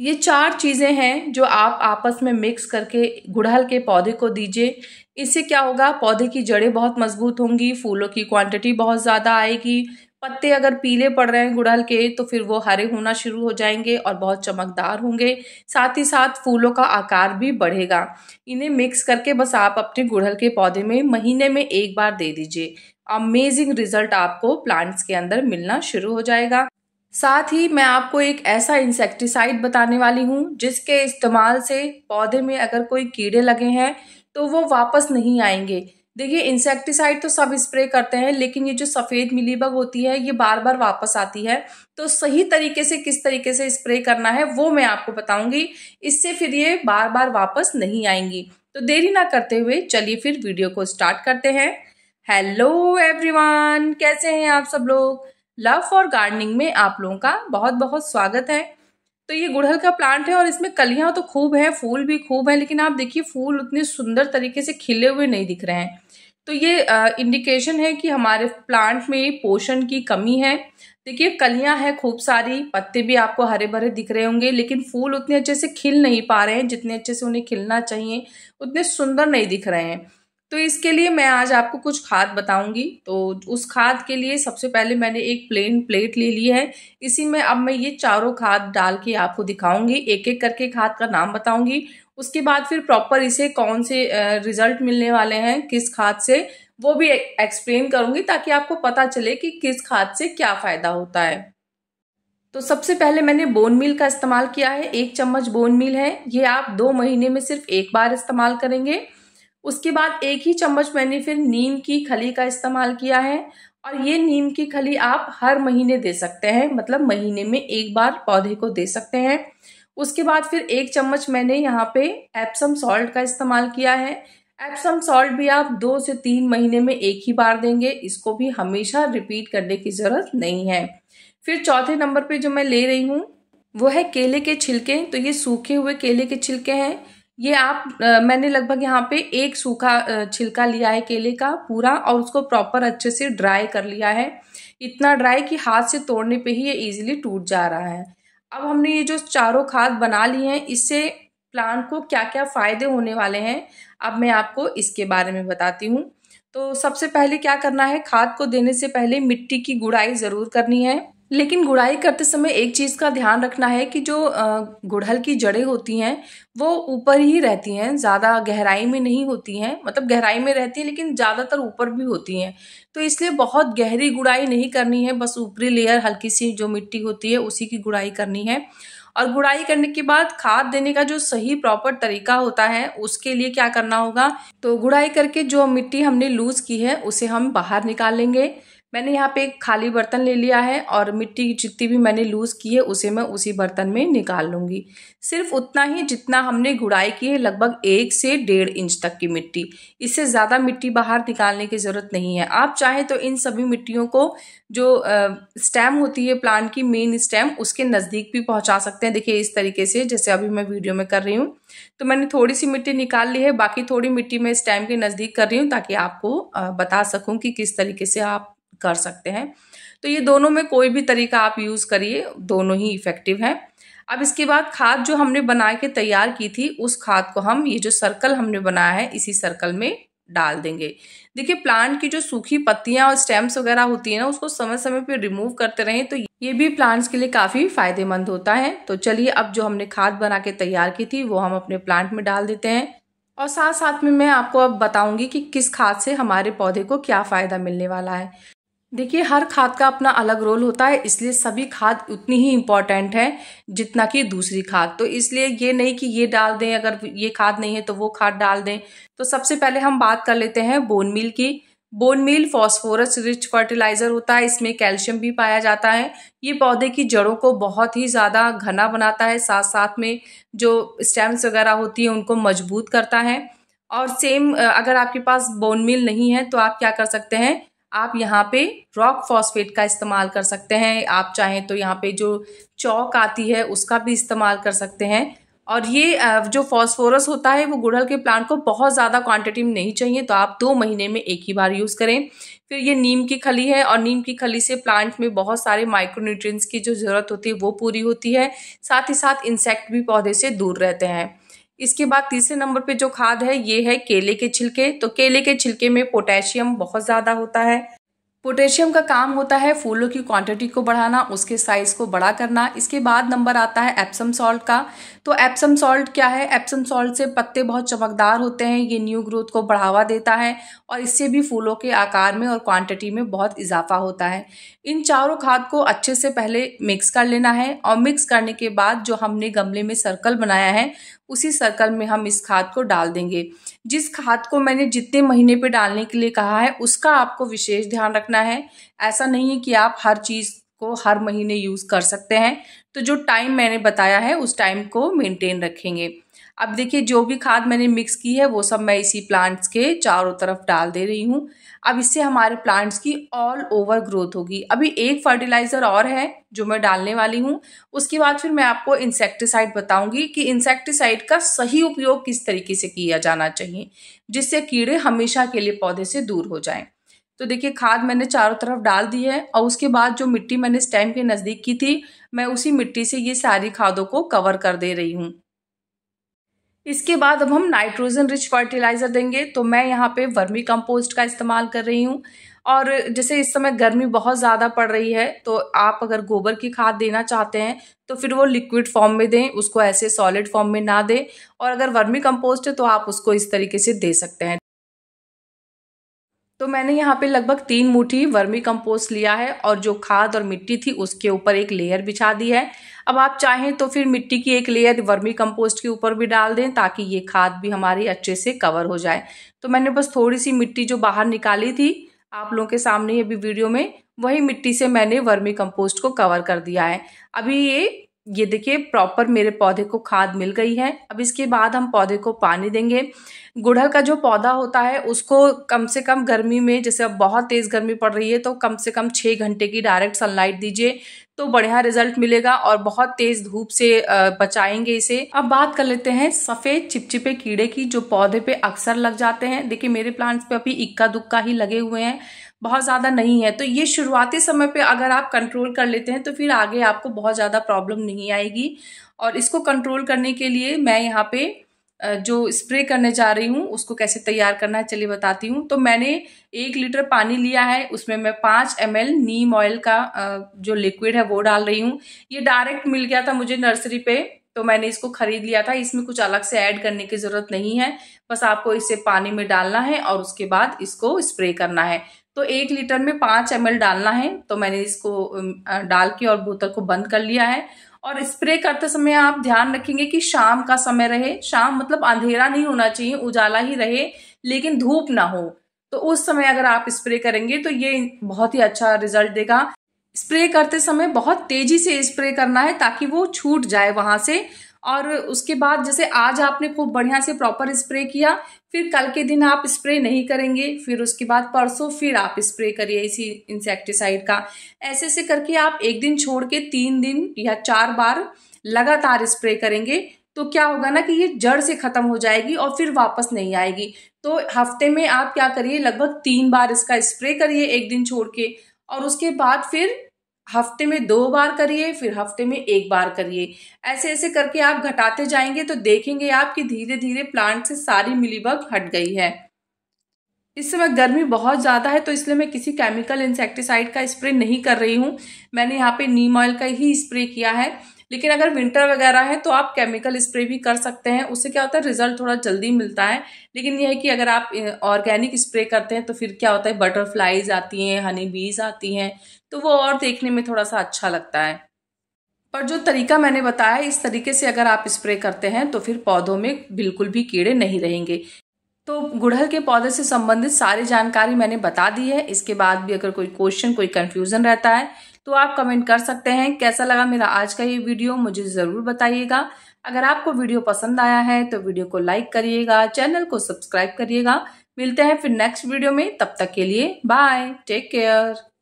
ये चार चीज़ें हैं जो आप आपस में मिक्स करके गुड़हल के पौधे को दीजिए इससे क्या होगा पौधे की जड़ें बहुत मजबूत होंगी फूलों की क्वांटिटी बहुत ज़्यादा आएगी पत्ते अगर पीले पड़ रहे हैं गुड़हल के तो फिर वो हरे होना शुरू हो जाएंगे और बहुत चमकदार होंगे साथ ही साथ फूलों का आकार भी बढ़ेगा इन्हें मिक्स करके बस आप अपने गुड़हल के पौधे में महीने में एक बार दे दीजिए अमेजिंग रिजल्ट आपको प्लांट्स के अंदर मिलना शुरू हो जाएगा साथ ही मैं आपको एक ऐसा इंसेक्टिसाइड बताने वाली हूँ जिसके इस्तेमाल से पौधे में अगर कोई कीड़े लगे हैं तो वो वापस नहीं आएंगे देखिए इंसेक्टिसाइड तो सब स्प्रे करते हैं लेकिन ये जो सफ़ेद मिलीबग होती है ये बार बार वापस आती है तो सही तरीके से किस तरीके से स्प्रे करना है वो मैं आपको बताऊंगी इससे फिर ये बार बार वापस नहीं आएंगी तो देरी ना करते हुए चलिए फिर वीडियो को स्टार्ट करते हैं हेलो एवरीवन कैसे हैं आप सब लोग लव फॉर गार्डनिंग में आप लोगों का बहुत बहुत स्वागत है तो ये गुड़हल का प्लांट है और इसमें कलियां तो खूब है फूल भी खूब है लेकिन आप देखिए फूल उतने सुंदर तरीके से खिले हुए नहीं दिख रहे हैं तो ये आ, इंडिकेशन है कि हमारे प्लांट में पोषण की कमी है देखिए कलियां हैं खूब सारी पत्ते भी आपको हरे भरे दिख रहे होंगे लेकिन फूल उतने अच्छे से खिल नहीं पा रहे हैं जितने अच्छे से उन्हें खिलना चाहिए उतने सुंदर नहीं दिख रहे हैं तो इसके लिए मैं आज आपको कुछ खाद बताऊंगी तो उस खाद के लिए सबसे पहले मैंने एक प्लेन प्लेट ले ली है इसी में अब मैं ये चारों खाद डाल के आपको दिखाऊंगी एक एक करके खाद का नाम बताऊंगी उसके बाद फिर प्रॉपर इसे कौन से रिजल्ट मिलने वाले हैं किस खाद से वो भी एक्सप्लेन करूंगी ताकि आपको पता चले कि किस खाद से क्या फ़ायदा होता है तो सबसे पहले मैंने बोन मील का इस्तेमाल किया है एक चम्मच बोन मील है ये आप दो महीने में सिर्फ एक बार इस्तेमाल करेंगे उसके बाद एक ही चम्मच मैंने फिर नीम की खली का इस्तेमाल किया है और ये नीम की खली आप हर महीने दे सकते हैं मतलब महीने में एक बार पौधे को दे सकते हैं उसके बाद फिर एक चम्मच मैंने यहाँ पे एप्सम सॉल्ट का इस्तेमाल किया है एप्सम सॉल्ट भी आप दो से तीन महीने में एक ही बार देंगे इसको भी हमेशा रिपीट करने की ज़रूरत नहीं है फिर चौथे नंबर पे जो मैं ले रही हूँ वो है केले के छिलके तो ये सूखे हुए केले के छिलके हैं ये आप आ, मैंने लगभग यहाँ पे एक सूखा छिलका लिया है केले का पूरा और उसको प्रॉपर अच्छे से ड्राई कर लिया है इतना ड्राई कि हाथ से तोड़ने पे ही ये इजीली टूट जा रहा है अब हमने ये जो चारों खाद बना ली हैं इससे प्लांट को क्या क्या फ़ायदे होने वाले हैं अब मैं आपको इसके बारे में बताती हूँ तो सबसे पहले क्या करना है खाद को देने से पहले मिट्टी की गुड़ाई ज़रूर करनी है लेकिन गुड़ाई करते समय एक चीज़ का ध्यान रखना है कि जो गुड़हल की जड़ें होती हैं वो ऊपर ही रहती हैं ज़्यादा गहराई में नहीं होती हैं मतलब गहराई में रहती हैं लेकिन ज़्यादातर ऊपर भी होती हैं तो इसलिए बहुत गहरी गुड़ाई नहीं करनी है बस ऊपरी लेयर हल्की सी जो मिट्टी होती है उसी की गुड़ाई करनी है और गुड़ाई करने के बाद खाद देने का जो सही प्रॉपर तरीका होता है उसके लिए क्या करना होगा तो गुड़ाई करके जो मिट्टी हमने लूज़ की है उसे हम बाहर निकाल लेंगे मैंने यहाँ पे एक खाली बर्तन ले लिया है और मिट्टी की जितनी भी मैंने लूज़ की है उसे मैं उसी बर्तन में निकाल लूँगी सिर्फ उतना ही जितना हमने गुड़ाई की है लगभग एक से डेढ़ इंच तक की मिट्टी इससे ज़्यादा मिट्टी बाहर निकालने की ज़रूरत नहीं है आप चाहें तो इन सभी मिट्टियों को जो स्टेम होती है प्लांट की मेन स्टेम उसके नज़दीक भी पहुँचा सकते हैं देखिए इस तरीके से जैसे अभी मैं वीडियो में कर रही हूँ तो मैंने थोड़ी सी मिट्टी निकाल ली है बाकी थोड़ी मिट्टी मैं स्टेम के नज़दीक कर रही हूँ ताकि आपको बता सकूँ कि किस तरीके से आप कर सकते हैं तो ये दोनों में कोई भी तरीका आप यूज़ करिए दोनों ही इफ़ेक्टिव हैं अब इसके बाद खाद जो हमने बना के तैयार की थी उस खाद को हम ये जो सर्कल हमने बनाया है इसी सर्कल में डाल देंगे देखिए प्लांट की जो सूखी पत्तियां और स्टेम्स वगैरह होती है ना उसको समय समय पे रिमूव करते रहें तो ये भी प्लांट्स के लिए काफ़ी फायदेमंद होता है तो चलिए अब जो हमने खाद बना के तैयार की थी वो हम अपने प्लांट में डाल देते हैं और साथ साथ में मैं आपको अब बताऊंगी कि किस खाद से हमारे पौधे को क्या फ़ायदा मिलने वाला है देखिए हर खाद का अपना अलग रोल होता है इसलिए सभी खाद उतनी ही इम्पॉर्टेंट है जितना कि दूसरी खाद तो इसलिए ये नहीं कि ये डाल दें अगर ये खाद नहीं है तो वो खाद डाल दें तो सबसे पहले हम बात कर लेते हैं बोन मिल की bone meal phosphorus rich fertiliser होता है इसमें कैल्शियम भी पाया जाता है ये पौधे की जड़ों को बहुत ही ज़्यादा घना बनाता है साथ साथ में जो स्टेम्स वगैरह होती हैं उनको मजबूत करता है और सेम अगर आपके पास बोन मिल नहीं है तो आप क्या कर सकते हैं आप यहाँ पे रॉक फॉस्फेट का इस्तेमाल कर सकते हैं आप चाहें तो यहाँ पे जो चौक आती है उसका भी इस्तेमाल कर सकते हैं और ये जो फॉस्फोरस होता है वो गुड़हल के प्लांट को बहुत ज़्यादा क्वांटिटी में नहीं चाहिए तो आप दो महीने में एक ही बार यूज़ करें फिर ये नीम की खली है और नीम की खली से प्लांट में बहुत सारे माइक्रोन्यूट्रिएंट्स की जो ज़रूरत होती है वो पूरी होती है साथ ही साथ इंसेक्ट भी पौधे से दूर रहते हैं इसके बाद तीसरे नंबर पे जो खाद है ये है केले के छिलके तो केले के छिलके में पोटेशियम बहुत ज़्यादा होता है पोटेशियम का काम होता है फूलों की क्वांटिटी को बढ़ाना उसके साइज को बड़ा करना इसके बाद नंबर आता है एप्सम सॉल्ट का तो एप्सम सॉल्ट क्या है एप्सम सॉल्ट से पत्ते बहुत चमकदार होते हैं ये न्यू ग्रोथ को बढ़ावा देता है और इससे भी फूलों के आकार में और क्वांटिटी में बहुत इजाफा होता है इन चारों खाद को अच्छे से पहले मिक्स कर लेना है और मिक्स करने के बाद जो हमने गमले में सर्कल बनाया है उसी सर्कल में हम इस खाद को डाल देंगे जिस खाद को मैंने जितने महीने पर डालने के लिए कहा है उसका आपको विशेष ध्यान रखना रखना है ऐसा नहीं है कि आप हर चीज़ को हर महीने यूज़ कर सकते हैं तो जो टाइम मैंने बताया है उस टाइम को मेंटेन रखेंगे अब देखिए जो भी खाद मैंने मिक्स की है वो सब मैं इसी प्लांट्स के चारों तरफ डाल दे रही हूँ अब इससे हमारे प्लांट्स की ऑल ओवर ग्रोथ होगी अभी एक फर्टिलाइज़र और है जो मैं डालने वाली हूँ उसके बाद फिर मैं आपको इंसेक्टिसाइड बताऊंगी कि इंसेक्टिसाइड का सही उपयोग किस तरीके से किया जाना चाहिए जिससे कीड़े हमेशा के लिए पौधे से दूर हो जाएं तो देखिए खाद मैंने चारों तरफ डाल दी है और उसके बाद जो मिट्टी मैंने स्टैम के नज़दीक की थी मैं उसी मिट्टी से ये सारी खादों को कवर कर दे रही हूँ इसके बाद अब हम नाइट्रोजन रिच फर्टिलाइज़र देंगे तो मैं यहाँ पे वर्मी कंपोस्ट का इस्तेमाल कर रही हूँ और जैसे इस समय गर्मी बहुत ज़्यादा पड़ रही है तो आप अगर गोबर की खाद देना चाहते हैं तो फिर वो लिक्विड फॉर्म में दें उसको ऐसे सॉलिड फॉर्म में ना दें और अगर वर्मी कंपोस्ट है तो आप उसको इस तरीके से दे सकते हैं तो मैंने यहाँ पे लगभग तीन मुठी वर्मी कंपोस्ट लिया है और जो खाद और मिट्टी थी उसके ऊपर एक लेयर बिछा दी है अब आप चाहें तो फिर मिट्टी की एक लेयर वर्मी कंपोस्ट के ऊपर भी डाल दें ताकि ये खाद भी हमारी अच्छे से कवर हो जाए तो मैंने बस थोड़ी सी मिट्टी जो बाहर निकाली थी आप लोगों के सामने अभी वीडियो में वही मिट्टी से मैंने वर्मी कंपोस्ट को कवर कर दिया है अभी ये ये देखिए प्रॉपर मेरे पौधे को खाद मिल गई है अब इसके बाद हम पौधे को पानी देंगे गुड़हल का जो पौधा होता है उसको कम से कम गर्मी में जैसे अब बहुत तेज़ गर्मी पड़ रही है तो कम से कम छः घंटे की डायरेक्ट सनलाइट दीजिए तो बढ़िया रिजल्ट मिलेगा और बहुत तेज़ धूप से बचाएंगे इसे अब बात कर लेते हैं सफ़ेद चिपचिपे कीड़े की जो पौधे पे अक्सर लग जाते हैं देखिए मेरे प्लांट्स पे अभी इक्का दुक्का ही लगे हुए हैं बहुत ज़्यादा नहीं है तो ये शुरुआती समय पे अगर आप कंट्रोल कर लेते हैं तो फिर आगे आपको बहुत ज़्यादा प्रॉब्लम नहीं आएगी और इसको कंट्रोल करने के लिए मैं यहाँ पे जो स्प्रे करने जा रही हूँ उसको कैसे तैयार करना है चलिए बताती हूँ तो मैंने एक लीटर पानी लिया है उसमें मैं पाँच एम एल नीम ऑयल का जो लिक्विड है वो डाल रही हूँ ये डायरेक्ट मिल गया था मुझे नर्सरी पर तो मैंने इसको खरीद लिया था इसमें कुछ अलग से ऐड करने की ज़रूरत नहीं है बस आपको इसे पानी में डालना है और उसके बाद इसको स्प्रे करना है तो एक लीटर में पाँच एम डालना है तो मैंने इसको डाल के और बोतल को बंद कर लिया है और स्प्रे करते समय आप ध्यान रखेंगे कि शाम का समय रहे शाम मतलब अंधेरा नहीं होना चाहिए उजाला ही रहे लेकिन धूप ना हो तो उस समय अगर आप स्प्रे करेंगे तो ये बहुत ही अच्छा रिजल्ट देगा स्प्रे करते समय बहुत तेजी से स्प्रे करना है ताकि वो छूट जाए वहां से और उसके बाद जैसे आज आपने खूब बढ़िया से प्रॉपर स्प्रे किया फिर कल के दिन आप स्प्रे नहीं करेंगे फिर उसके बाद परसों फिर आप स्प्रे करिए इसी इंसेक्टिसाइड का ऐसे ऐसे करके आप एक दिन छोड़ के तीन दिन या चार बार लगातार स्प्रे करेंगे तो क्या होगा ना कि ये जड़ से ख़त्म हो जाएगी और फिर वापस नहीं आएगी तो हफ्ते में आप क्या करिए लगभग तीन बार इसका स्प्रे करिए एक दिन छोड़ के और उसके बाद फिर हफ्ते में दो बार करिए फिर हफ्ते में एक बार करिए ऐसे ऐसे करके आप घटाते जाएंगे तो देखेंगे आप कि धीरे धीरे प्लांट से सारी मिलीबग हट गई है इस समय गर्मी बहुत ज़्यादा है तो इसलिए मैं किसी केमिकल इंसेक्टिसाइड का स्प्रे नहीं कर रही हूँ मैंने यहाँ पे नीम ऑयल का ही स्प्रे किया है लेकिन अगर विंटर वगैरह है तो आप केमिकल स्प्रे भी कर सकते हैं उससे क्या होता है रिजल्ट थोड़ा जल्दी मिलता है लेकिन यह है कि अगर आप ऑर्गेनिक स्प्रे करते हैं तो फिर क्या होता है बटरफ्लाइज आती हैं हनी बीज आती हैं तो वो और देखने में थोड़ा सा अच्छा लगता है पर जो तरीका मैंने बताया इस तरीके से अगर आप स्प्रे करते हैं तो फिर पौधों में बिल्कुल भी कीड़े नहीं रहेंगे तो गुड़हल के पौधे से संबंधित सारी जानकारी मैंने बता दी है इसके बाद भी अगर कोई क्वेश्चन कोई कन्फ्यूज़न रहता है तो आप कमेंट कर सकते हैं कैसा लगा मेरा आज का ये वीडियो मुझे ज़रूर बताइएगा अगर आपको वीडियो पसंद आया है तो वीडियो को लाइक करिएगा चैनल को सब्सक्राइब करिएगा मिलते हैं फिर नेक्स्ट वीडियो में तब तक के लिए बाय टेक केयर